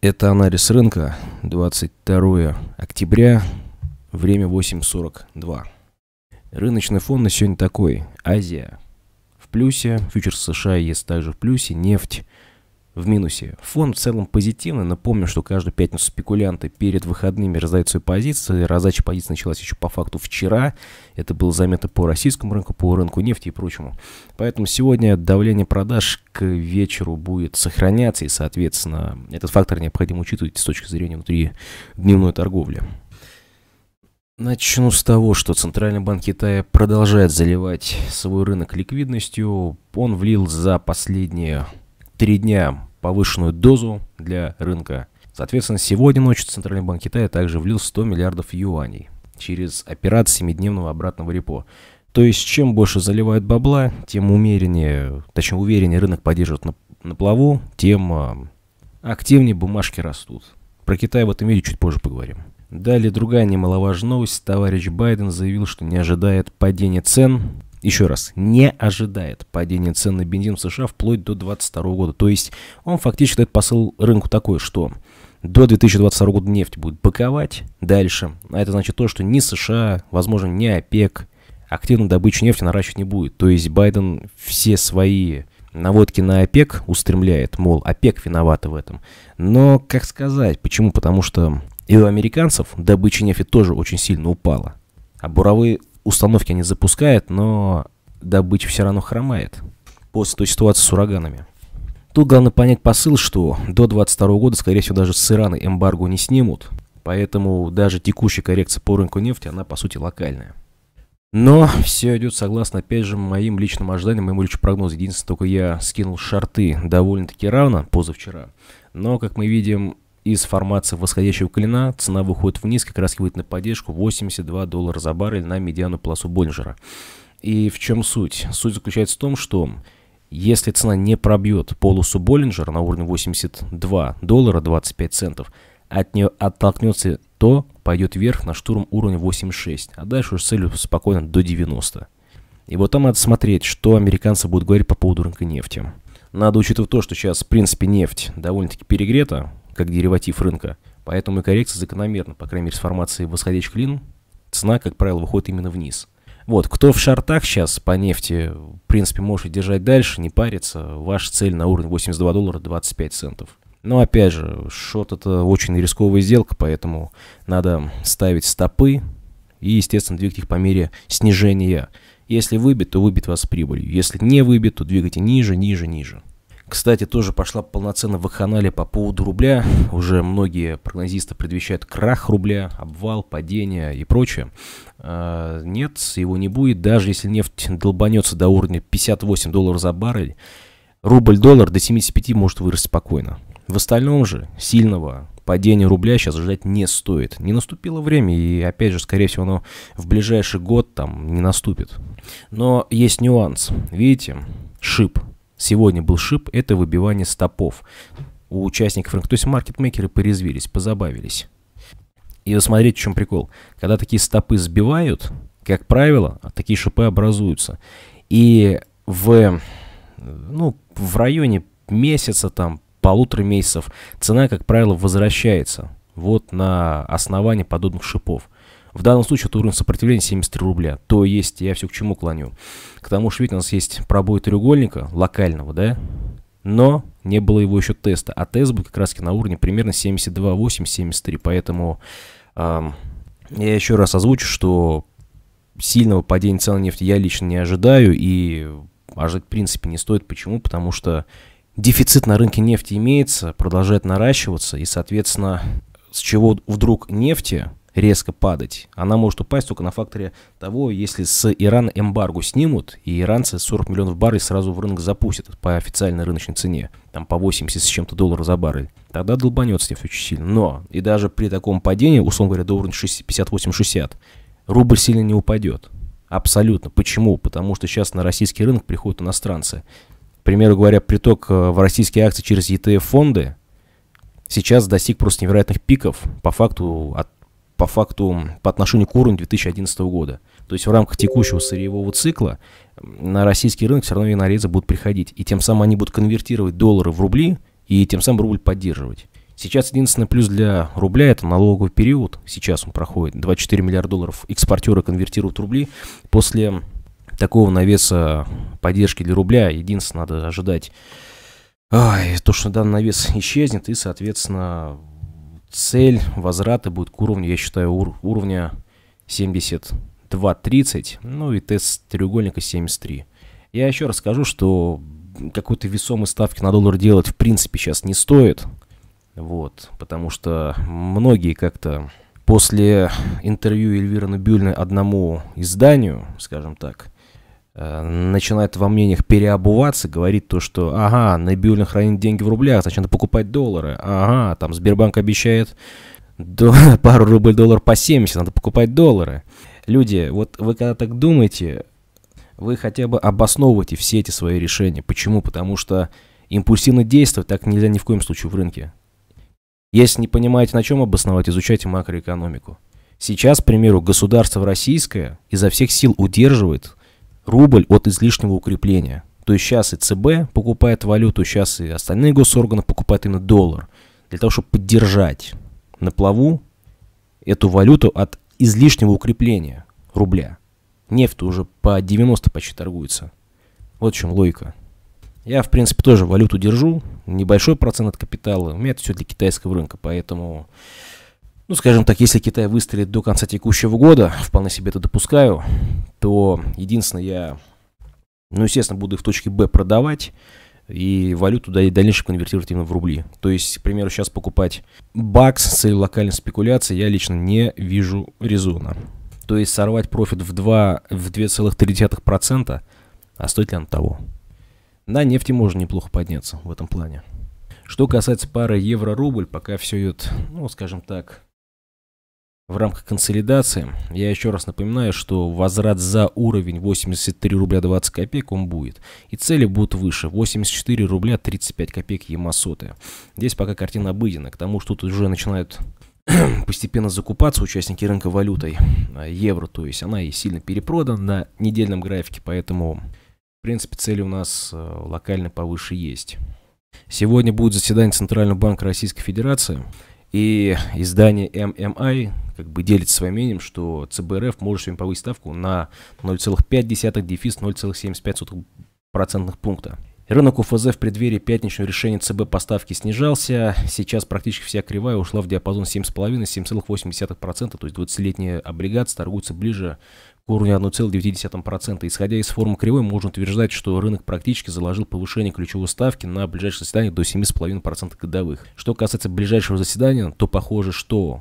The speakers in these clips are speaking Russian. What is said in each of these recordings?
Это анализ рынка 22 октября, время 8.42. Рыночный фон на сегодня такой. Азия в плюсе, фьючерс США есть также в плюсе, нефть в минусе. Фонд в целом позитивный. Напомню, что каждую пятницу спекулянты перед выходными раздают свои позиции. Раздача позиций началась еще по факту вчера. Это было заметно по российскому рынку, по рынку нефти и прочему. Поэтому сегодня давление продаж к вечеру будет сохраняться, и, соответственно, этот фактор необходимо учитывать с точки зрения внутри дневной торговли. Начну с того, что Центральный банк Китая продолжает заливать свой рынок ликвидностью. Он влил за последние три дня повышенную дозу для рынка. Соответственно, сегодня ночью Центральный банк Китая также влил 100 миллиардов юаней через операции семидневного обратного репо. То есть, чем больше заливают бабла, тем умереннее, точнее увереннее рынок поддерживает на, на плаву, тем а, активнее бумажки растут. Про Китай в этом видео чуть позже поговорим. Далее другая немаловажная новость. Товарищ Байден заявил, что не ожидает падения цен еще раз, не ожидает падения цен на бензин в США вплоть до 2022 года. То есть он фактически дает посыл рынку такой, что до 2022 года нефть будет боковать дальше. А это значит то, что ни США, возможно, ни ОПЕК активно добычу нефти наращивать не будет. То есть Байден все свои наводки на ОПЕК устремляет, мол, ОПЕК виновата в этом. Но как сказать, почему? Потому что и у американцев добыча нефти тоже очень сильно упала. А буровые установки они запускают, но добыча все равно хромает после той ситуации с ураганами. Тут главное понять посыл, что до 22 года, скорее всего, даже с Ирана эмбарго не снимут, поэтому даже текущая коррекция по рынку нефти, она по сути локальная. Но все идет согласно, опять же, моим личным ожиданиям, моему личному прогнозу. Единственное, только я скинул шарты довольно-таки рано, позавчера. Но, как мы видим, из формации восходящего клина цена выходит вниз, как раз выйдет на поддержку 82 доллара за баррель на медиану полосу Боллинджера. И в чем суть? Суть заключается в том, что если цена не пробьет полосу Боллинджера на уровне 82 доллара 25 центов, от нее оттолкнется то, пойдет вверх на штурм уровня 86, а дальше уже целью спокойно до 90. И вот там надо смотреть, что американцы будут говорить по поводу рынка нефти. Надо учитывать то, что сейчас, в принципе, нефть довольно-таки перегрета как дериватив рынка. Поэтому и коррекция закономерна, по крайней мере, с формацией восходящих клин цена, как правило, выходит именно вниз. Вот, кто в шартах сейчас по нефти, в принципе, может держать дальше, не париться. Ваша цель на уровне 82 доллара 25 центов. Но опять же, шот это очень рисковая сделка, поэтому надо ставить стопы и, естественно, двигать их по мере снижения. Если выбит, то выбит вас прибылью. Если не выбит, то двигайте ниже, ниже, ниже. Кстати, тоже пошла полноценно в ваханалия по поводу рубля. Уже многие прогнозисты предвещают крах рубля, обвал, падение и прочее. А, нет, его не будет, даже если нефть долбанется до уровня 58 долларов за баррель. Рубль-доллар до 75 может вырасти спокойно. В остальном же сильного падения рубля сейчас ждать не стоит. Не наступило время, и опять же, скорее всего, оно в ближайший год там не наступит. Но есть нюанс. Видите, шип – Сегодня был шип – это выбивание стопов. У участников рынка. То есть маркетмейкеры порезвились, позабавились. И вот смотрите, в чем прикол. Когда такие стопы сбивают, как правило, такие шипы образуются. И в, ну, в районе месяца, там, полутора месяцев цена, как правило, возвращается вот на основании подобных шипов. В данном случае это уровень сопротивления 73 рубля. То есть, я все к чему клоню. К тому что, видите, у нас есть пробой треугольника локального, да? Но не было его еще теста. А тест был как раз на уровне примерно 72,8-73. Поэтому эм, я еще раз озвучу, что сильного падения на нефть я лично не ожидаю. И ожидать в принципе не стоит. Почему? Потому что дефицит на рынке нефти имеется, продолжает наращиваться. И, соответственно, с чего вдруг нефти резко падать. Она может упасть только на факторе того, если с Ирана эмбарго снимут, и иранцы 40 миллионов баррелей сразу в рынок запустят по официальной рыночной цене, там по 80 с чем-то долларов за баррель. Тогда долбанется нефть очень сильно. Но и даже при таком падении, условно говоря, до уровня 58-60, рубль сильно не упадет. Абсолютно. Почему? Потому что сейчас на российский рынок приходят иностранцы. К примеру говоря, приток э, в российские акции через ETF-фонды сейчас достиг просто невероятных пиков. По факту от по факту по отношению к уровню 2011 года. То есть в рамках текущего сырьевого цикла на российский рынок все равно винорезы будут приходить. И тем самым они будут конвертировать доллары в рубли и тем самым рубль поддерживать. Сейчас единственный плюс для рубля – это налоговый период. Сейчас он проходит. 24 миллиарда долларов экспортеры конвертируют в рубли. После такого навеса поддержки для рубля единственное надо ожидать Ай, то, что данный навес исчезнет, и, соответственно, цель возврата будет к уровню, я считаю, ур уровня 72-30, ну и тест треугольника 73. Я еще расскажу что какой-то весомой ставки на доллар делать в принципе сейчас не стоит, вот, потому что многие как-то после интервью Эльвира Набюльны одному изданию, скажем так, Э, начинает во мнениях переобуваться, говорит то, что ага, Набиулин хранит деньги в рублях, значит надо покупать доллары, ага, там Сбербанк обещает до пару рублей доллар по 70, надо покупать доллары. Люди, вот вы когда так думаете, вы хотя бы обосновываете все эти свои решения. Почему? Потому что импульсивно действовать так нельзя ни в коем случае в рынке. Если не понимаете, на чем обосновать, изучайте макроэкономику. Сейчас, к примеру, государство российское изо всех сил удерживает рубль от излишнего укрепления. То есть сейчас и ЦБ покупает валюту, сейчас и остальные госорганы покупают именно доллар. Для того, чтобы поддержать на плаву эту валюту от излишнего укрепления рубля. Нефть уже по 90 почти торгуется. Вот в чем логика. Я, в принципе, тоже валюту держу. Небольшой процент от капитала. У меня это все для китайского рынка, поэтому... Ну, скажем так, если Китай выстрелит до конца текущего года, вполне себе это допускаю, то единственное, я, ну, естественно, буду их в точке Б продавать, и валюту да, и дальнейшем конвертировать именно в рубли. То есть, к примеру, сейчас покупать бакс с целью локальной спекуляции я лично не вижу резона. То есть сорвать профит в, 2, в 2,3%, а стоит ли он того? На нефти можно неплохо подняться в этом плане. Что касается пары евро-рубль, пока все идет, ну, скажем так, в рамках консолидации. Я еще раз напоминаю, что возврат за уровень 83 рубля 20 копеек он будет. И цели будут выше. 84 рубля 35 копеек Ямасоты. Здесь пока картина обыденная, К тому, что тут уже начинают постепенно закупаться участники рынка валютой. А, евро, то есть она и сильно перепродана на недельном графике, поэтому, в принципе, цели у нас а, локально повыше есть. Сегодня будет заседание Центрального банка Российской Федерации. И издание MMI как бы делится своим мнением, что ЦБРФ может сегодня повысить ставку на 0,5 дефис 0,75 процентных пункта. Рынок УФЗ в преддверии пятничного решения ЦБ поставки снижался. Сейчас практически вся кривая ушла в диапазон 7,5-7,8%, то есть 20-летние облигации торгуются ближе к уровню 1,9%. Исходя из формы кривой, можно утверждать, что рынок практически заложил повышение ключевой ставки на ближайшее заседание до 7,5% годовых. Что касается ближайшего заседания, то похоже, что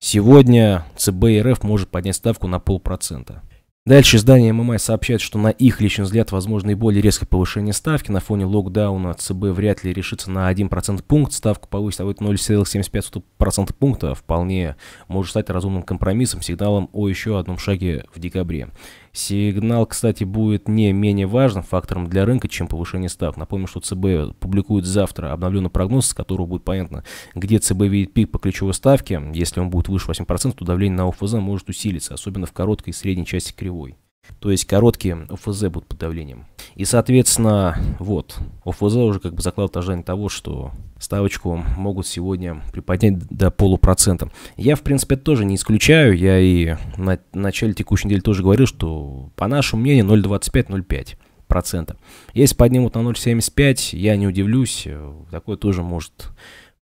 сегодня ЦБ и РФ может поднять ставку на полпроцента. Дальше издание ММА сообщает, что на их личный взгляд возможно и более резкое повышение ставки. На фоне локдауна ЦБ вряд ли решится на 1% пункт. Ставку повысит а вот 0,75% пункта. Вполне может стать разумным компромиссом, сигналом о еще одном шаге в декабре. Сигнал, кстати, будет не менее важным фактором для рынка, чем повышение ставок. Напомню, что ЦБ публикует завтра обновленный прогноз, с которого будет понятно, где ЦБ видит пик по ключевой ставке. Если он будет выше 8%, то давление на ОФЗ может усилиться, особенно в короткой и средней части кривой. То есть короткие ОФЗ будут под давлением. И, соответственно, вот, ОФЗ уже как бы заклад ожидание того, что ставочку могут сегодня приподнять до полупроцента. Я, в принципе, это тоже не исключаю. Я и на начале текущей недели тоже говорил, что, по нашему мнению, 0,25-0,5 процента. Если поднимут на 0,75, я не удивлюсь, э, такое тоже может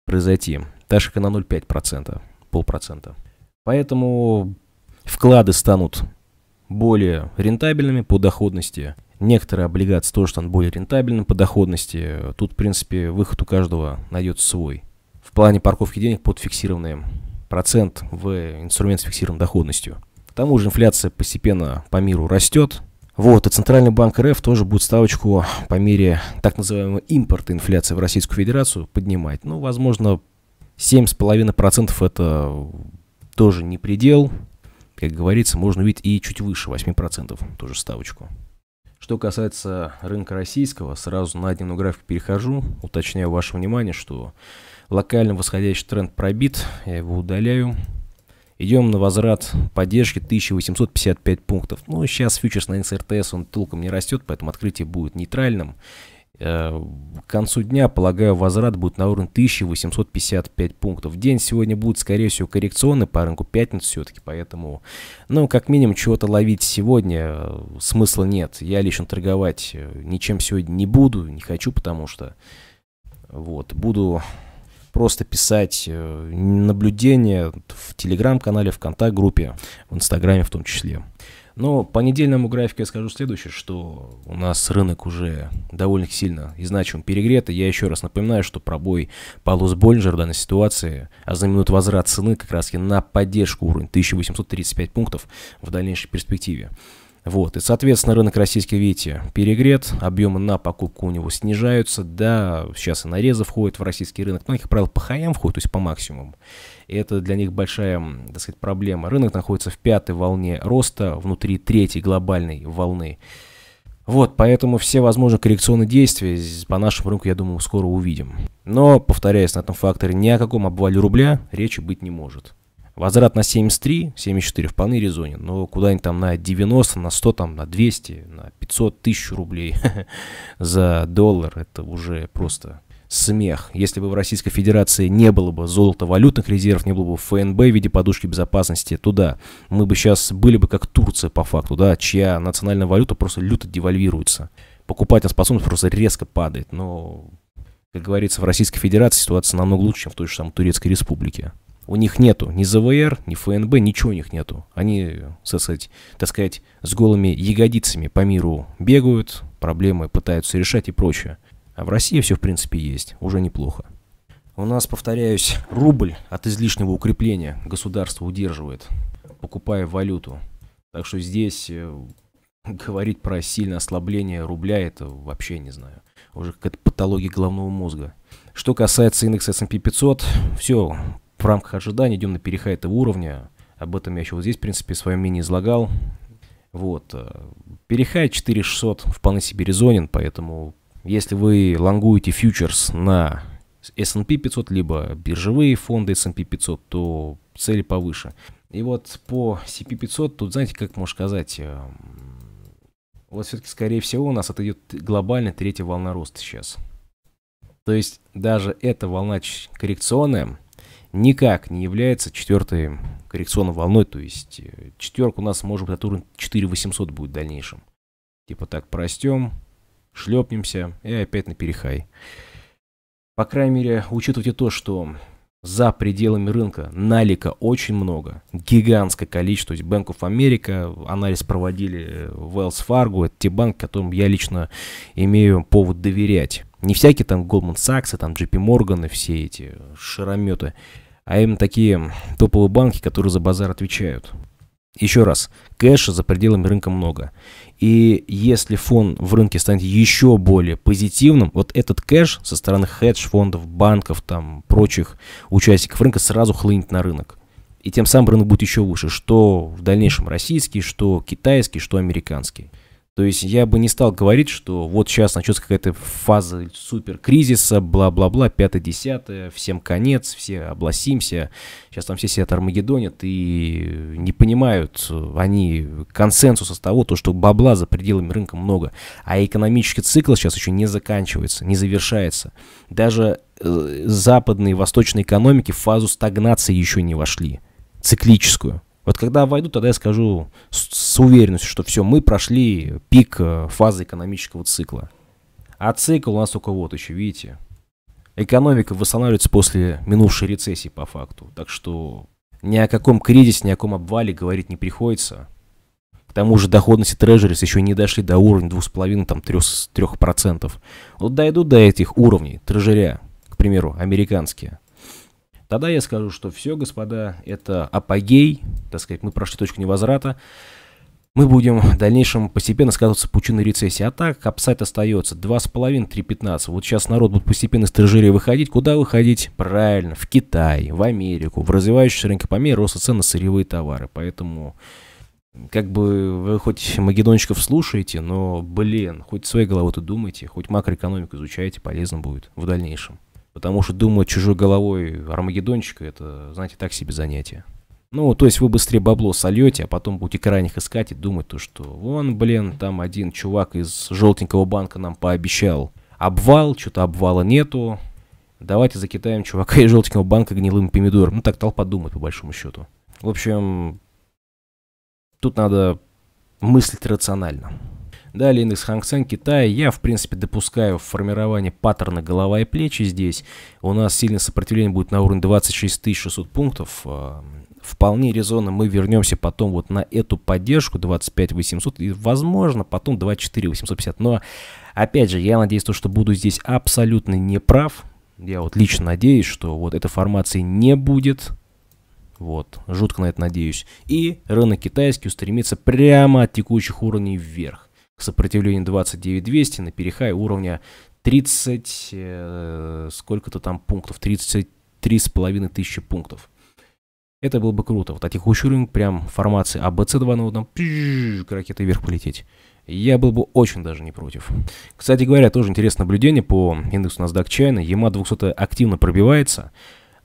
произойти. Даже на 0,5%, процента, полпроцента. Поэтому вклады станут более рентабельными по доходности. Некоторые облигации тоже станут более рентабельными по доходности. Тут, в принципе, выход у каждого найдется свой. В плане парковки денег под фиксированный процент в инструмент с фиксированной доходностью. К тому же инфляция постепенно по миру растет. Вот, и Центральный банк РФ тоже будет ставочку по мере так называемого импорта инфляции в Российскую Федерацию поднимать. Ну, возможно, 7,5% это тоже не предел. Как говорится, можно увидеть и чуть выше 8%, ту же ставочку. Что касается рынка российского, сразу на один график перехожу. Уточняю ваше внимание, что локально восходящий тренд пробит. Я его удаляю. Идем на возврат поддержки 1855 пунктов. Ну, сейчас фьючерс на НСРТС, он толком не растет, поэтому открытие будет нейтральным. Э, к концу дня, полагаю, возврат будет на уровне 1855 пунктов. День сегодня будет, скорее всего, коррекционный по рынку пятницы все-таки, поэтому, ну, как минимум, чего-то ловить сегодня э, смысла нет. Я лично торговать э, ничем сегодня не буду, не хочу, потому что, вот, буду просто писать наблюдения в телеграм-канале, в контакт-группе, в инстаграме в том числе. Но по недельному графику я скажу следующее, что у нас рынок уже довольно сильно и значимо перегрет. И я еще раз напоминаю, что пробой Паулус Больнджер в данной ситуации ознаменует а возврат цены как раз на поддержку уровня 1835 пунктов в дальнейшей перспективе. Вот, и, соответственно, рынок российский, видите, перегрет, объемы на покупку у него снижаются, да, сейчас и нарезы входят в российский рынок, но, как правило, по хаям входят, то есть по максимуму. И это для них большая, так сказать, проблема. Рынок находится в пятой волне роста, внутри третьей глобальной волны. Вот, поэтому все возможные коррекционные действия по нашему рынку, я думаю, скоро увидим. Но, повторяюсь на этом факторе, ни о каком обвале рубля речи быть не может. Возврат на 73, 74 вполне резонен, но куда-нибудь там на 90, на 100, там на 200, на 500 тысяч рублей за доллар, это уже просто смех. Если бы в Российской Федерации не было бы золота валютных резервов, не было бы ФНБ в виде подушки безопасности, то да, мы бы сейчас были бы как Турция по факту, да, чья национальная валюта просто люто девальвируется. Покупательная способность просто резко падает, но, как говорится, в Российской Федерации ситуация намного лучше, чем в той же самой Турецкой Республике. У них нету ни ЗВР, ни ФНБ, ничего у них нету. Они, так сказать, так сказать, с голыми ягодицами по миру бегают, проблемы пытаются решать и прочее. А в России все, в принципе, есть. Уже неплохо. У нас, повторяюсь, рубль от излишнего укрепления государство удерживает, покупая валюту. Так что здесь э, говорить про сильное ослабление рубля, это вообще не знаю. Уже какая-то патология головного мозга. Что касается индекса S&P 500, все в рамках ожиданий идем на перехайты уровня. Об этом я еще вот здесь, в принципе, свое мнение излагал. Вот. Э, Перехай 4600 вполне себе резонен, поэтому если вы лонгуете фьючерс на S&P 500, либо биржевые фонды S&P 500, то цели повыше. И вот по CP500 тут, знаете, как можно сказать, э, вот все-таки, скорее всего, у нас отойдет глобальная третья волна роста сейчас. То есть даже эта волна коррекционная, никак не является четвертой коррекционной волной, то есть э, четверка у нас может быть от уровня 4800 будет в дальнейшем. Типа так простем, шлепнемся и опять на перехай. По крайней мере, учитывайте то, что за пределами рынка налика очень много, гигантское количество. То есть Bank of America, анализ проводили э, Wells Fargo, это те банки, которым я лично имею повод доверять. Не всякие там Goldman Sachs, там JP Morgan и все эти шарометы а им такие топовые банки, которые за базар отвечают. Еще раз, кэша за пределами рынка много. И если фон в рынке станет еще более позитивным, вот этот кэш со стороны хедж-фондов, банков, там, прочих участников рынка сразу хлынет на рынок. И тем самым рынок будет еще выше, что в дальнейшем российский, что китайский, что американский. То есть я бы не стал говорить, что вот сейчас начнется какая-то фаза суперкризиса, бла-бла-бла, пятое-десятое, всем конец, все обласимся, сейчас там все себя армагеддонят и не понимают они консенсуса с того, то, что бабла за пределами рынка много, а экономический цикл сейчас еще не заканчивается, не завершается. Даже э, западные и восточные экономики в фазу стагнации еще не вошли, циклическую. Вот когда войду, тогда я скажу с, с уверенностью, что все, мы прошли пик э, фазы экономического цикла. А цикл у нас только вот еще, видите. Экономика восстанавливается после минувшей рецессии по факту. Так что ни о каком кризисе, ни о каком обвале говорить не приходится. К тому же доходности трежерис еще не дошли до уровня 2,5-3%. Вот дойдут до этих уровней трежеря, к примеру, американские – Тогда я скажу, что все, господа, это апогей, так сказать, мы прошли точку невозврата. Мы будем в дальнейшем постепенно сказываться пучиной рецессии. А так, апсайт остается 2,5-3,15. Вот сейчас народ будет постепенно из трежерии выходить. Куда выходить? Правильно, в Китай, в Америку, в развивающиеся рынки по мере роста цен на сырьевые товары. Поэтому как бы вы хоть Магедончиков слушаете, но, блин, хоть своей головой-то думайте, хоть макроэкономику изучаете, полезно будет в дальнейшем. Потому что думать чужой головой армагеддончика, это, знаете, так себе занятие. Ну, то есть вы быстрее бабло сольете, а потом будете крайних искать и думать то, что вон, блин, там один чувак из желтенького банка нам пообещал обвал, что-то обвала нету, давайте закитаем чувака из желтенького банка гнилым помидором. Ну, так толпа думает, по большому счету. В общем, тут надо мыслить рационально. Далее индекс Хангсен Китая. Я, в принципе, допускаю формирование паттерна голова и плечи здесь. У нас сильное сопротивление будет на уровне 26 600 пунктов. А, вполне резонно мы вернемся потом вот на эту поддержку 25 800 и, возможно, потом 24 850. Но, опять же, я надеюсь, то, что буду здесь абсолютно неправ. Я вот лично надеюсь, что вот этой формации не будет. Вот, жутко на это надеюсь. И рынок китайский устремится прямо от текущих уровней вверх. Сопротивление 29200 на перехай уровня 30, э, сколько-то там пунктов, 33 с половиной тысячи пунктов. Это было бы круто. Вот таких атихущуринг, прям формации АБЦ-2, на одном пшш, ракеты вверх полететь. Я был бы очень даже не против. Кстати говоря, тоже интересное наблюдение по индексу NASDAQ China. EMA 200 активно пробивается.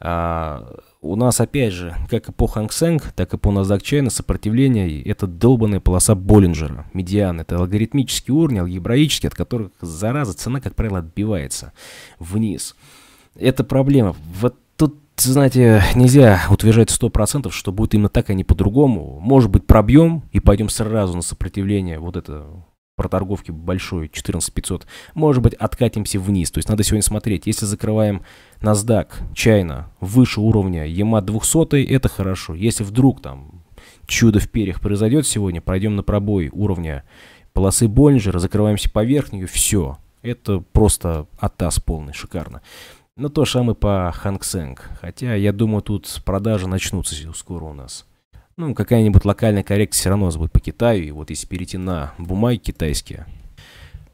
А, у нас, опять же, как и по Ханг Сэнг, так и по NASDAQ Чайна, сопротивление – это долбанная полоса Боллинджера, медиан. Это алгоритмические уровни, алгебраические, от которых, зараза, цена, как правило, отбивается вниз. Это проблема. Вот тут, знаете, нельзя утверждать 100%, что будет именно так, а не по-другому. Может быть, пробьем и пойдем сразу на сопротивление вот это проторговки большой 14500, может быть, откатимся вниз. То есть надо сегодня смотреть. Если закрываем NASDAQ, China выше уровня EMA 200, это хорошо. Если вдруг там чудо в перьях произойдет сегодня, пройдем на пробой уровня полосы Боллинджера, закрываемся по верхнюю, все. Это просто оттас полный, шикарно. Ну, то же самое по Ханксенг. Хотя, я думаю, тут продажи начнутся скоро у нас. Ну, какая-нибудь локальная коррекция все равно будет по Китаю. И вот если перейти на бумаги китайские,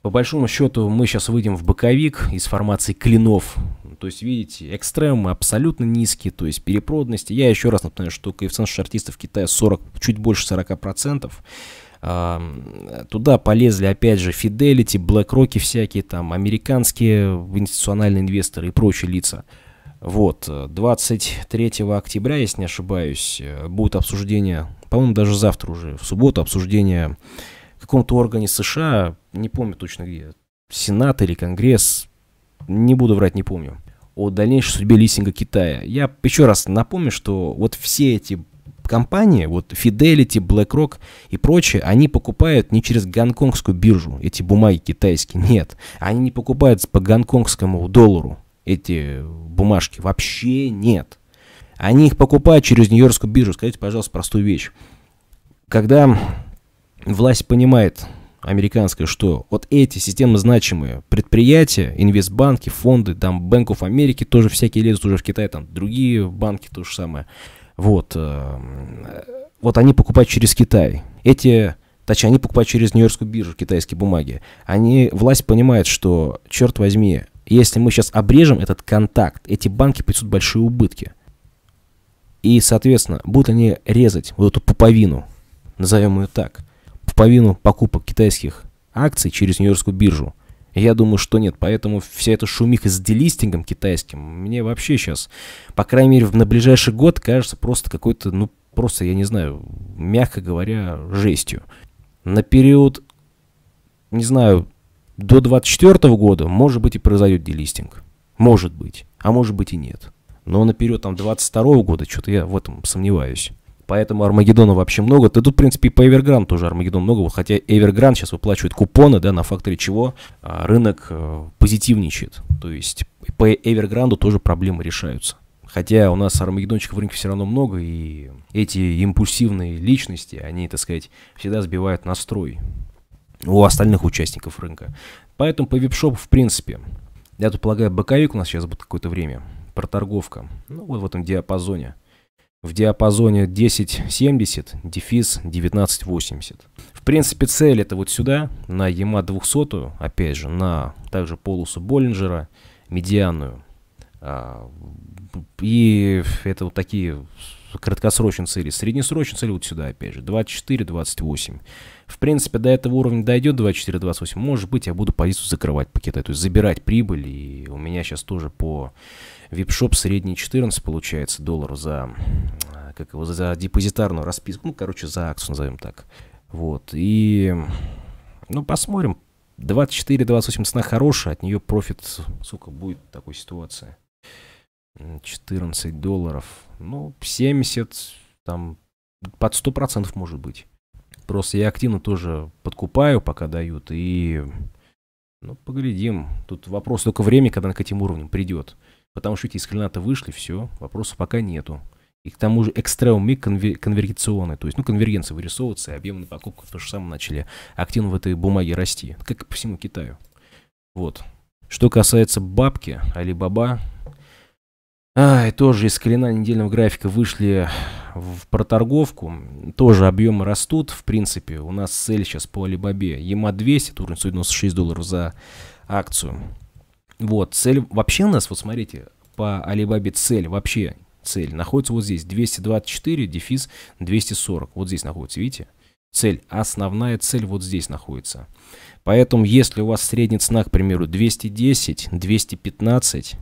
по большому счету мы сейчас выйдем в боковик из формации клинов. То есть, видите, экстремы абсолютно низкие, то есть перепроданности. Я еще раз напоминаю, что коэффициент в Китае 40, чуть больше 40%. Туда полезли, опять же, Fidelity, BlackRock всякие там, американские институциональные инвесторы и прочие лица. Вот, 23 э, октября, если не ошибаюсь, э, будет обсуждение, по-моему, даже завтра уже, в субботу, обсуждение в каком-то органе США, не помню точно где, Сенат или Конгресс, не буду врать, не помню, о дальнейшей судьбе листинга Китая. Я еще раз напомню, что вот все эти компании, вот Fidelity, BlackRock и прочие, они покупают не через гонконгскую биржу эти бумаги китайские, нет. Они не покупают по гонконгскому доллару эти бумажки? Вообще нет. Они их покупают через Нью-Йоркскую биржу. Скажите, пожалуйста, простую вещь. Когда власть понимает, американское, что вот эти системы значимые предприятия, инвестбанки, фонды, там Bank of America тоже всякие лезут уже в Китай, там другие банки то же самое. Вот. Э, вот они покупают через Китай. Эти, точнее, они покупают через Нью-Йоркскую биржу китайские бумаги. Они, власть понимает, что, черт возьми, если мы сейчас обрежем этот контакт, эти банки принесут большие убытки. И, соответственно, будут они резать вот эту пуповину, назовем ее так, пуповину покупок китайских акций через Нью-Йоркскую биржу. Я думаю, что нет, поэтому вся эта шумиха с делистингом китайским мне вообще сейчас, по крайней мере, на ближайший год кажется просто какой-то, ну, просто, я не знаю, мягко говоря, жестью. На период, не знаю, до 2024 года, может быть, и произойдет делистинг. Может быть. А может быть и нет. Но наперед там 22 года, что-то я в этом сомневаюсь. Поэтому Армагеддона вообще много. Да тут, в принципе, и по Эвергран тоже Армагеддон много. хотя Эвергран сейчас выплачивает купоны, да, на факторе чего а, рынок э, позитивничает. То есть по Эвергранду тоже проблемы решаются. Хотя у нас армагеддончиков в рынке все равно много, и эти импульсивные личности, они, так сказать, всегда сбивают настрой у остальных участников рынка. Поэтому по веб-шоп, в принципе, я тут полагаю, боковик у нас сейчас будет какое-то время, проторговка, ну вот в этом диапазоне. В диапазоне 10.70, дефис 19.80. В принципе, цель это вот сюда, на EMA 200, опять же, на также полосу Боллинджера, медианную. А, и это вот такие краткосрочной цели, среднесрочной цели вот сюда опять же, 24-28. В принципе, до этого уровня дойдет 24-28, может быть, я буду позицию закрывать по Китаю, то есть забирать прибыль, и у меня сейчас тоже по вип-шоп средний 14 получается доллар за, как его, за депозитарную расписку, ну, короче, за акцию, назовем так. Вот, и, ну, посмотрим, 24-28 цена хорошая, от нее профит, сука, будет такой ситуации. 14 долларов. Ну, 70, там, под 100% может быть. Просто я активно тоже подкупаю, пока дают, и... Ну, поглядим. Тут вопрос только времени, когда она к этим уровням придет. Потому что эти из хрена-то вышли, все, вопросов пока нету. И к тому же экстремы конвер... конвергационные, то есть, ну, конвергенция вырисовывается, и объемы на покупку то же самое начали активно в этой бумаге расти, как и по всему Китаю. Вот. Что касается бабки, Алибаба, Ай, тоже из колена недельного графика вышли в проторговку. Тоже объемы растут, в принципе. У нас цель сейчас по Алибабе. ЕМА 200, это уровень 196 долларов за акцию. Вот, цель вообще у нас, вот смотрите, по Алибабе цель вообще цель находится вот здесь, 224, дефис 240. Вот здесь находится, видите? Цель, основная цель вот здесь находится. Поэтому, если у вас средняя цена, к примеру, 210, 215,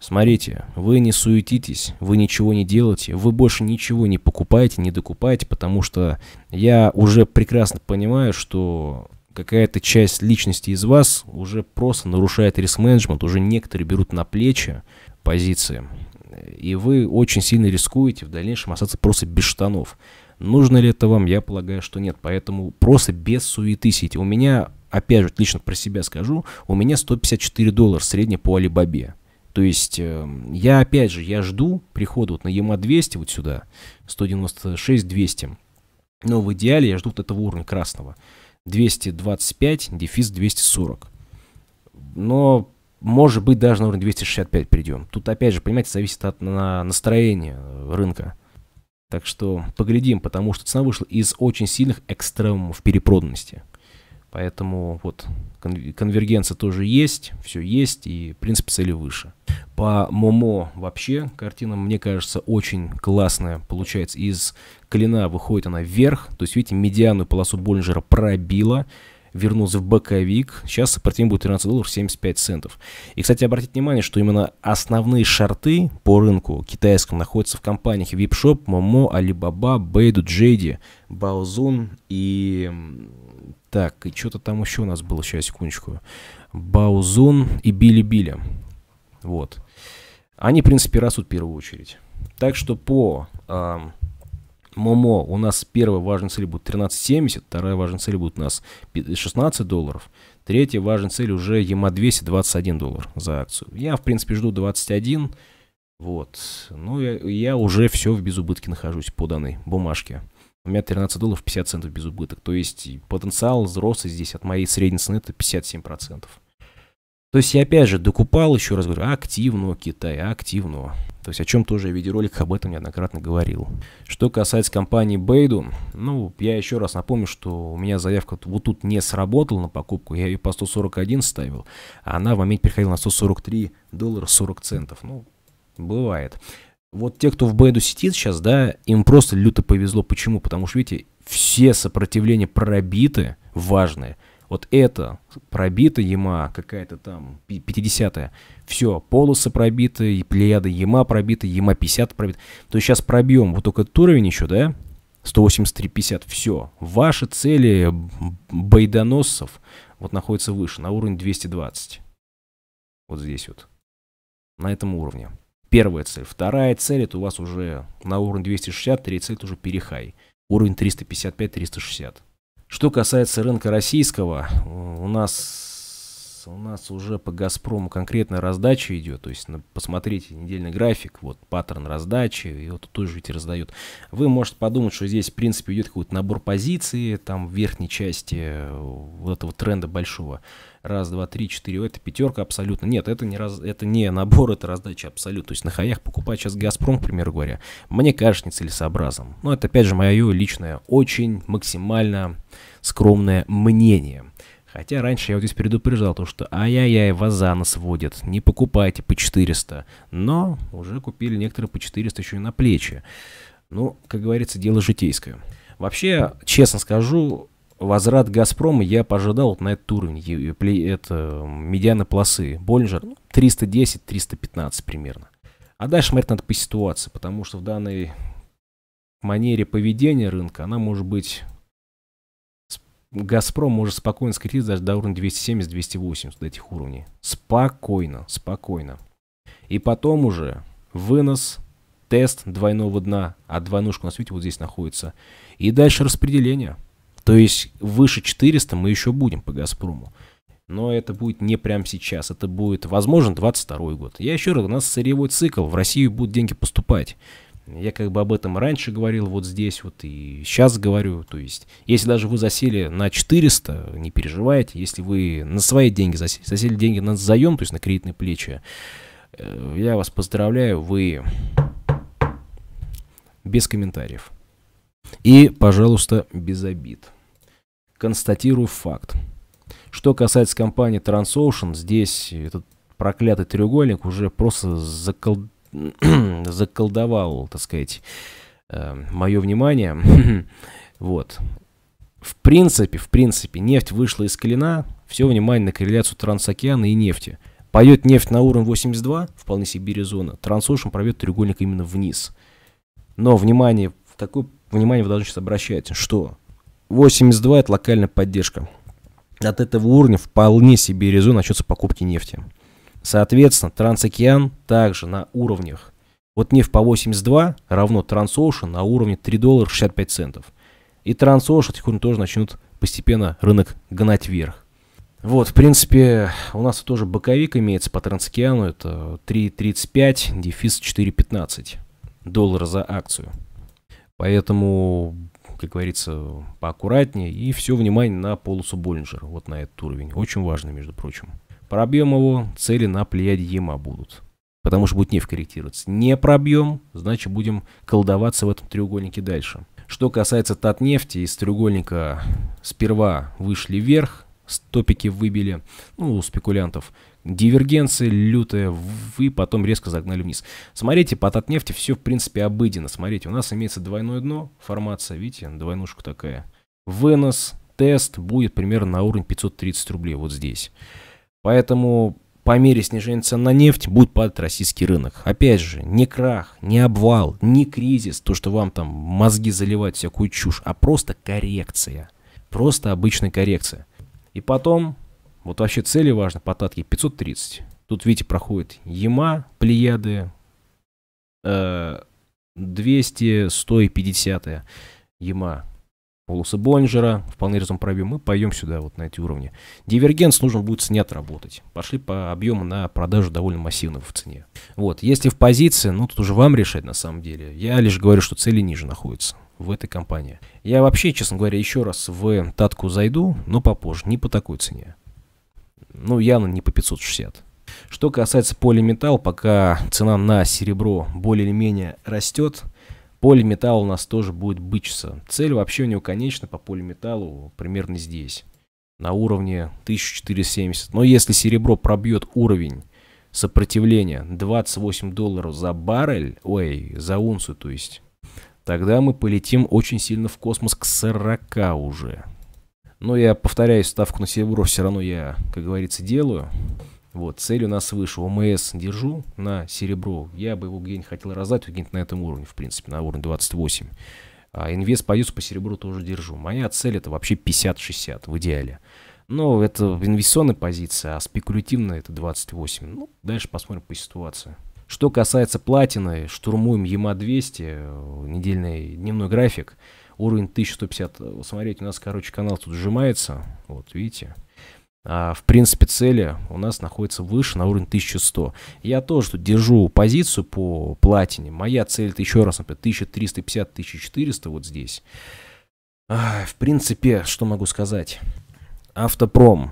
Смотрите, вы не суетитесь, вы ничего не делаете, вы больше ничего не покупаете, не докупаете, потому что я уже прекрасно понимаю, что какая-то часть личности из вас уже просто нарушает риск-менеджмент, уже некоторые берут на плечи позиции, и вы очень сильно рискуете в дальнейшем остаться просто без штанов. Нужно ли это вам? Я полагаю, что нет, поэтому просто без суеты сидите. У меня, опять же, лично про себя скажу, у меня 154 доллара средняя по Алибабе. То есть э, я опять же, я жду прихода вот на EMA-200 вот сюда, 196-200. Но в идеале я жду вот этого уровня красного. 225, дефис 240. Но может быть даже на уровень 265 придем. Тут опять же, понимаете, зависит от на настроения рынка. Так что поглядим, потому что цена вышла из очень сильных экстремумов перепроданности. Поэтому вот конвергенция тоже есть, все есть, и принципе цели выше по Момо вообще картина, мне кажется, очень классная. Получается, из клина выходит она вверх. То есть, видите, медианную полосу Боллинджера пробила вернулась в боковик. Сейчас сопротивление будет 13 долларов 75 центов. И, кстати, обратите внимание, что именно основные шорты по рынку китайскому находятся в компаниях випшоп Момо Алибаба Baidu, JD, Baozun и... Так, и что-то там еще у нас было, сейчас, секундочку. Баузун и Били Били Вот они, в принципе, растут в первую очередь. Так что по э, МОМО у нас первая важная цель будет 13.70, вторая важная цель будет у нас 16 долларов, третья важная цель уже ЕМА 221 доллар за акцию. Я, в принципе, жду 21, вот. Ну, я, я уже все в безубытке нахожусь по данной бумажке. У меня 13 долларов 50 центов без убыток. То есть потенциал взроста здесь от моей средней цены это 57 процентов. То есть я опять же докупал, еще раз говорю, активного Китая, активного. То есть о чем тоже я в видеороликах об этом неоднократно говорил. Что касается компании Бейду, ну, я еще раз напомню, что у меня заявка вот тут не сработала на покупку, я ее по 141 ставил, а она в момент приходила на 143 доллара 40 центов. Ну, бывает. Вот те, кто в Бейду сидит сейчас, да, им просто люто повезло. Почему? Потому что, видите, все сопротивления пробиты, важные – вот это пробита яма, какая-то там 50-я. Все, полосы пробиты, плеяда яма пробита, яма 50 пробита. То есть сейчас пробьем вот только этот уровень еще, да? 183.50, все. Ваши цели бойдоносцев вот находятся выше, на уровень 220. Вот здесь вот. На этом уровне. Первая цель. Вторая цель, это у вас уже на уровне 260, третья цель, это уже перехай. Уровень 355-360. Что касается рынка российского, у нас у нас уже по «Газпрому» конкретная раздача идет, то есть на, посмотрите недельный график, вот паттерн раздачи, и вот тут же ведь раздают. Вы можете подумать, что здесь, в принципе, идет какой-то набор позиций, там в верхней части э, вот этого тренда большого. Раз, два, три, четыре, это пятерка абсолютно. Нет, это не, раз, это не набор, это раздача абсолютно. То есть на хаях покупать сейчас «Газпром», к примеру говоря, мне кажется нецелесообразным. Но это, опять же, мое личное, очень максимально скромное мнение. Хотя раньше я вот здесь предупреждал то, что ай-яй-яй, вас за нос не покупайте по 400. Но уже купили некоторые по 400 еще и на плечи. Ну, как говорится, дело житейское. Вообще, честно скажу, возврат «Газпрома» я пожидал вот на этот уровень, э, это медианы полосы Боллинджер, ну. 310-315 примерно. А дальше смотреть надо по ситуации, потому что в данной манере поведения рынка она может быть Газпром может спокойно скатить даже до уровня 270-280 до этих уровней. Спокойно, спокойно. И потом уже вынос, тест двойного дна, а двойнушка у нас, видите, вот здесь находится. И дальше распределение. То есть выше 400 мы еще будем по Газпрому. Но это будет не прямо сейчас, это будет, возможно, 22 год. Я еще раз, у нас сырьевой цикл, в Россию будут деньги поступать. Я как бы об этом раньше говорил вот здесь вот и сейчас говорю. То есть, если даже вы засели на 400, не переживайте. Если вы на свои деньги засели, засели деньги на заем, то есть на кредитные плечи, э, я вас поздравляю, вы без комментариев. И, пожалуйста, без обид. Констатирую факт. Что касается компании TransOcean, здесь этот проклятый треугольник уже просто закол... заколдовал, так сказать, э, мое внимание. вот. В принципе, в принципе, нефть вышла из колена, все внимание на корреляцию трансокеана и нефти. Пойдет нефть на уровень 82, вполне Сибири зона. трансошен пройдет треугольник именно вниз. Но внимание, какое внимание вы должны сейчас обращать, что 82 это локальная поддержка. От этого уровня вполне себе резон начнется покупки нефти. Соответственно, Трансокеан также на уровнях. Вот нефть по 82 равно Трансоушен на уровне 3 доллара 65 центов. И Трансоушен тихонько тоже начнут постепенно рынок гнать вверх. Вот, в принципе, у нас тоже боковик имеется по Трансокеану. Это 3.35, дефис 4.15 доллара за акцию. Поэтому, как говорится, поаккуратнее. И все внимание на полосу Боллинджера, вот на этот уровень. Очень важно, между прочим. Пробьем его, цели на плеяде Ема будут. Потому что будет не корректироваться. Не пробьем, значит будем колдоваться в этом треугольнике дальше. Что касается Татнефти, из треугольника сперва вышли вверх, стопики выбили, ну, у спекулянтов. Дивергенция лютая, вы потом резко загнали вниз. Смотрите, по Татнефти все, в принципе, обыденно. Смотрите, у нас имеется двойное дно, формация, видите, двойнушка такая. Вынос, тест будет примерно на уровень 530 рублей, вот здесь. Поэтому по мере снижения цен на нефть будет падать российский рынок. Опять же, не крах, не обвал, не кризис, то, что вам там мозги заливать всякую чушь, а просто коррекция. Просто обычная коррекция. И потом, вот вообще цели важно, Потатки татке 530. Тут, видите, проходит Яма, Плеяды, э, 200, 150 Яма полосы Боллинджера, вполне разум пробьем, мы пойдем сюда, вот на эти уровни. Дивергенс нужно будет снят работать. Пошли по объему на продажу довольно массивно в цене. Вот, если в позиции, ну тут уже вам решать на самом деле. Я лишь говорю, что цели ниже находятся в этой компании. Я вообще, честно говоря, еще раз в татку зайду, но попозже, не по такой цене. Ну, явно не по 560. Что касается полиметалл, пока цена на серебро более или менее растет – Полиметалл у нас тоже будет бычиться. Цель вообще у него, конечно, по полиметаллу примерно здесь. На уровне 1470. Но если серебро пробьет уровень сопротивления 28 долларов за баррель, ой, за унцию, то есть, тогда мы полетим очень сильно в космос к 40 уже. Но я повторяю, ставку на серебро все равно я, как говорится, делаю. Вот, цель у нас выше. ОМС держу на серебро. Я бы его где-нибудь хотел раздать, где-нибудь на этом уровне, в принципе, на уровне 28. А инвест позицию по серебру тоже держу. Моя цель это вообще 50-60 в идеале. Но это инвестиционная позиция, а спекулятивная это 28. Ну, дальше посмотрим по ситуации. Что касается платины, штурмуем ЕМА-200, э, недельный дневной график, уровень 1150. Э, смотрите, у нас, короче, канал тут сжимается, вот видите, а, в принципе, цели у нас находятся выше, на уровне 1100. Я тоже тут держу позицию по платине. Моя цель, это еще раз, например, 1350-1400 вот здесь. в принципе, что могу сказать? Автопром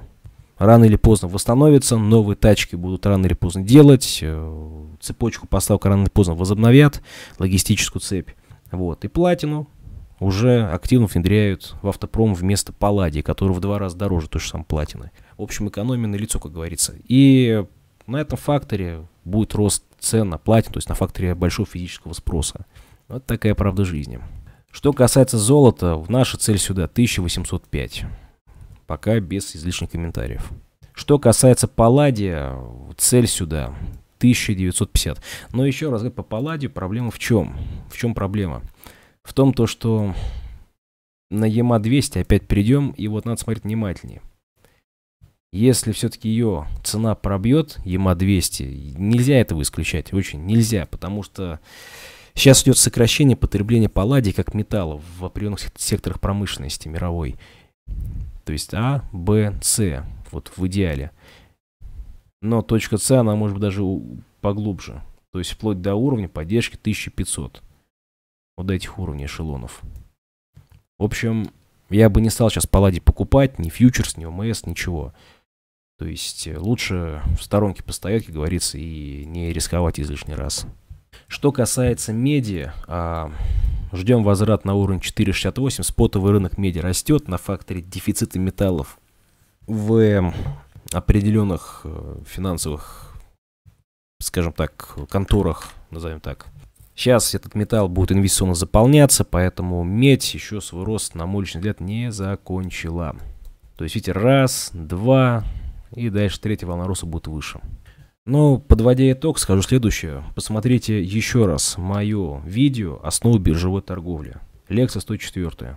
рано или поздно восстановится, новые тачки будут рано или поздно делать, э, цепочку поставок рано или поздно возобновят, логистическую цепь. Вот, и платину уже активно внедряют в автопром вместо палладия, которого в два раза дороже той же самой платины. В общем, экономия на лицо, как говорится. И на этом факторе будет рост цен на платину, то есть на факторе большого физического спроса. Вот такая правда жизни. Что касается золота, наша цель сюда 1805. Пока без излишних комментариев. Что касается палладия, цель сюда 1950. Но еще раз говорю, по палладию проблема в чем? В чем проблема? в том, то, что на ЕМА 200 опять перейдем, и вот надо смотреть внимательнее. Если все-таки ее цена пробьет, ЕМА 200, нельзя этого исключать, очень нельзя, потому что сейчас идет сокращение потребления палладий как металла в определенных секторах промышленности мировой. То есть А, Б, С, вот в идеале. Но точка С, она может быть даже поглубже. То есть вплоть до уровня поддержки 1500 вот этих уровней эшелонов. В общем, я бы не стал сейчас Паллади покупать, ни фьючерс, ни ОМС, ничего. То есть э, лучше в сторонке постоять, как говорится, и не рисковать излишний раз. Что касается меди, а, ждем возврат на уровень 4,68. Спотовый рынок меди растет на факторе дефицита металлов в определенных э, финансовых, скажем так, конторах, назовем так. Сейчас этот металл будет инвестиционно заполняться, поэтому медь еще свой рост, на мульчный личный взгляд, не закончила. То есть, видите, раз, два, и дальше третья волна роста будет выше. Но, ну, подводя итог, скажу следующее. Посмотрите еще раз мое видео «Основы биржевой торговли». Лекция 104.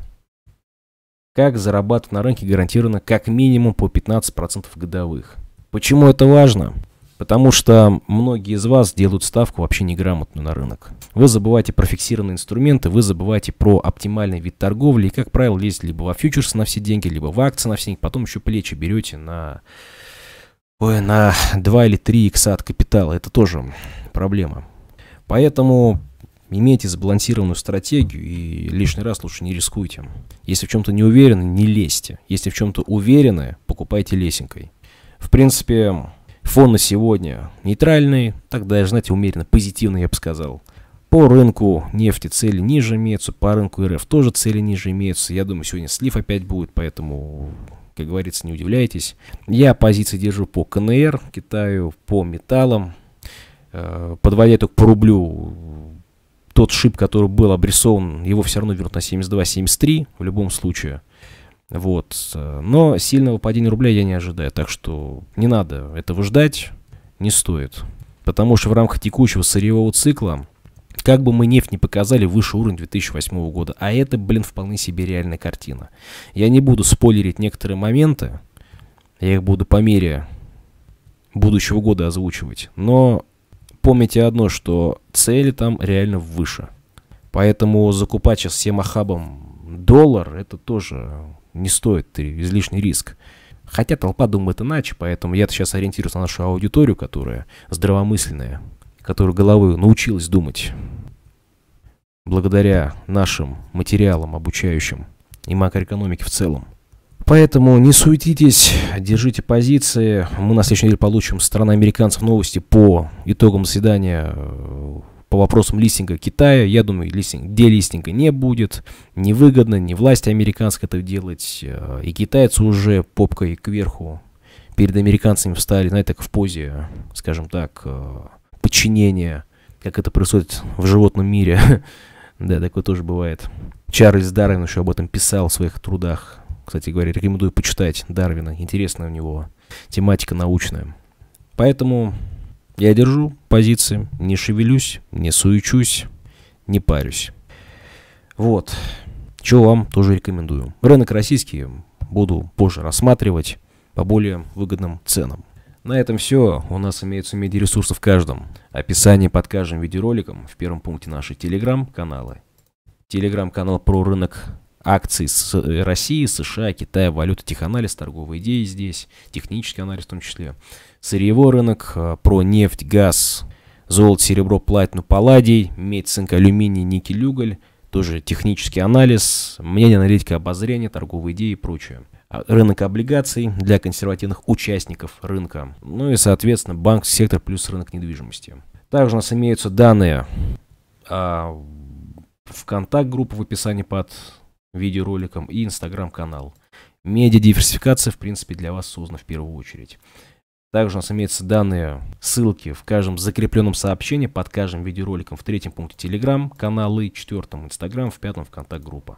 Как зарабатывать на рынке гарантированно как минимум по 15% годовых. Почему это важно? Потому что многие из вас делают ставку вообще неграмотно на рынок. Вы забываете про фиксированные инструменты, вы забываете про оптимальный вид торговли. И, как правило, лезть либо во фьючерсы на все деньги, либо в акции на все деньги. Потом еще плечи берете на, ой, на 2 или 3 икса от капитала. Это тоже проблема. Поэтому имейте сбалансированную стратегию и лишний раз лучше не рискуйте. Если в чем-то не уверены, не лезьте. Если в чем-то уверены, покупайте лесенкой. В принципе, фон на сегодня нейтральный, так даже, знаете, умеренно позитивный, я бы сказал. По рынку нефти цели ниже имеются, по рынку РФ тоже цели ниже имеются. Я думаю, сегодня слив опять будет, поэтому, как говорится, не удивляйтесь. Я позиции держу по КНР, Китаю, по металлам. Э, подводя только по рублю, тот шип, который был обрисован, его все равно вернут на 72-73 в любом случае. Вот. Э, но сильного падения рубля я не ожидаю, так что не надо этого ждать, не стоит. Потому что в рамках текущего сырьевого цикла, как бы мы нефть не показали выше уровня 2008 года, а это, блин, вполне себе реальная картина. Я не буду спойлерить некоторые моменты, я их буду по мере будущего года озвучивать, но помните одно, что цели там реально выше. Поэтому закупать сейчас всем ахабом доллар, это тоже не стоит ты излишний риск. Хотя толпа думает иначе, поэтому я сейчас ориентируюсь на нашу аудиторию, которая здравомысленная, которая головой научилась думать. Благодаря нашим материалам, обучающим и макроэкономике в целом. Поэтому не суетитесь, держите позиции. Мы на следующей неделе получим страна американцев новости по итогам заседания э, по вопросам листинга Китая. Я думаю, листинг, где листинга не будет, невыгодно, не власти американской это делать. Э, и китайцы уже попкой кверху перед американцами встали, знаете, так в позе, скажем так, э, подчинения, как это происходит в животном мире. да, такое тоже бывает. Чарльз Дарвин еще об этом писал в своих трудах. Кстати говоря, рекомендую почитать Дарвина. Интересная у него тематика научная. Поэтому я держу позиции, не шевелюсь, не суечусь, не парюсь. Вот. Чего вам тоже рекомендую. Рынок российский буду позже рассматривать по более выгодным ценам. На этом все. У нас имеются медиаресурсы в каждом. Описание под каждым видеороликом в первом пункте нашей телеграм-каналы. Телеграм-канал про рынок акций с э, России, США, Китая, валюта, теханализ, торговые идеи здесь, технический анализ в том числе сырьевой рынок, э, про нефть, газ, золото, серебро, платину, палладий, медь, цинк, алюминий, никель, уголь, тоже технический анализ, мнение, аналитика, обозрение, торговые идеи и прочее. А рынок облигаций для консервативных участников рынка. Ну и, соответственно, банк сектор плюс рынок недвижимости. Также у нас имеются данные а, ВКонтакт группа в описании под видеороликом и Инстаграм канал. Медиа диверсификация, в принципе, для вас создана в первую очередь. Также у нас имеются данные, ссылки в каждом закрепленном сообщении под каждым видеороликом. В третьем пункте Telegram каналы, четвертом Instagram, в пятом ВКонтакт группа.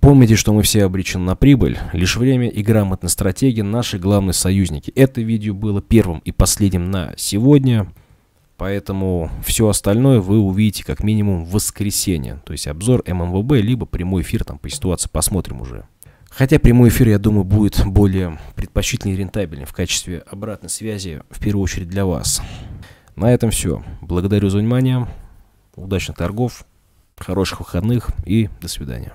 Помните, что мы все обречены на прибыль. Лишь время и грамотная стратегия – наши главные союзники. Это видео было первым и последним на сегодня. Поэтому все остальное вы увидите как минимум в воскресенье. То есть обзор ММВБ, либо прямой эфир там по ситуации посмотрим уже. Хотя прямой эфир, я думаю, будет более предпочтительный и рентабельный в качестве обратной связи, в первую очередь для вас. На этом все. Благодарю за внимание. Удачных торгов, хороших выходных и до свидания.